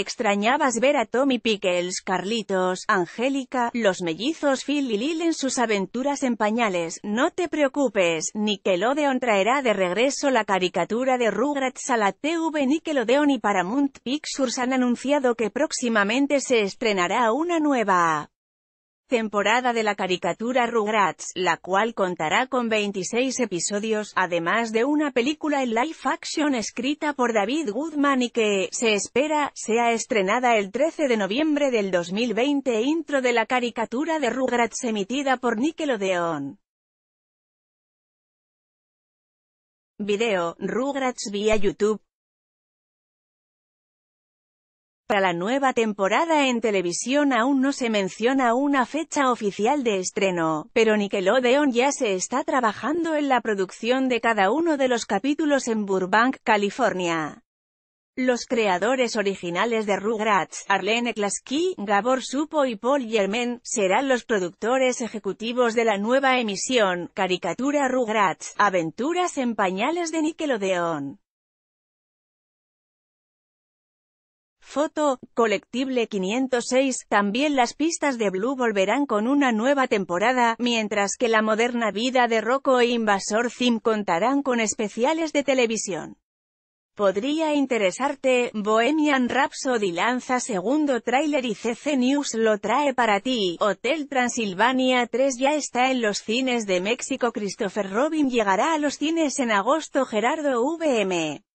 extrañabas ver a Tommy Pickles, Carlitos, Angélica, los mellizos Phil y Lil en sus aventuras en pañales, no te preocupes, Nickelodeon traerá de regreso la caricatura de Rugrats a la TV Nickelodeon y Paramount Pictures han anunciado que próximamente se estrenará una nueva temporada de la caricatura Rugrats, la cual contará con 26 episodios, además de una película en live action escrita por David Goodman y que, se espera, sea estrenada el 13 de noviembre del 2020 intro de la caricatura de Rugrats emitida por Nickelodeon. Video, Rugrats vía YouTube para la nueva temporada en televisión aún no se menciona una fecha oficial de estreno, pero Nickelodeon ya se está trabajando en la producción de cada uno de los capítulos en Burbank, California. Los creadores originales de Rugrats, Arlene Klasky, Gabor Supo y Paul Germain, serán los productores ejecutivos de la nueva emisión, Caricatura Rugrats, Aventuras en Pañales de Nickelodeon. Foto, colectible 506, también las pistas de Blue volverán con una nueva temporada, mientras que la moderna vida de Rocco e Invasor Zim contarán con especiales de televisión. Podría interesarte, Bohemian Rhapsody lanza segundo tráiler y CC News lo trae para ti, Hotel Transilvania 3 ya está en los cines de México Christopher Robin llegará a los cines en agosto Gerardo VM.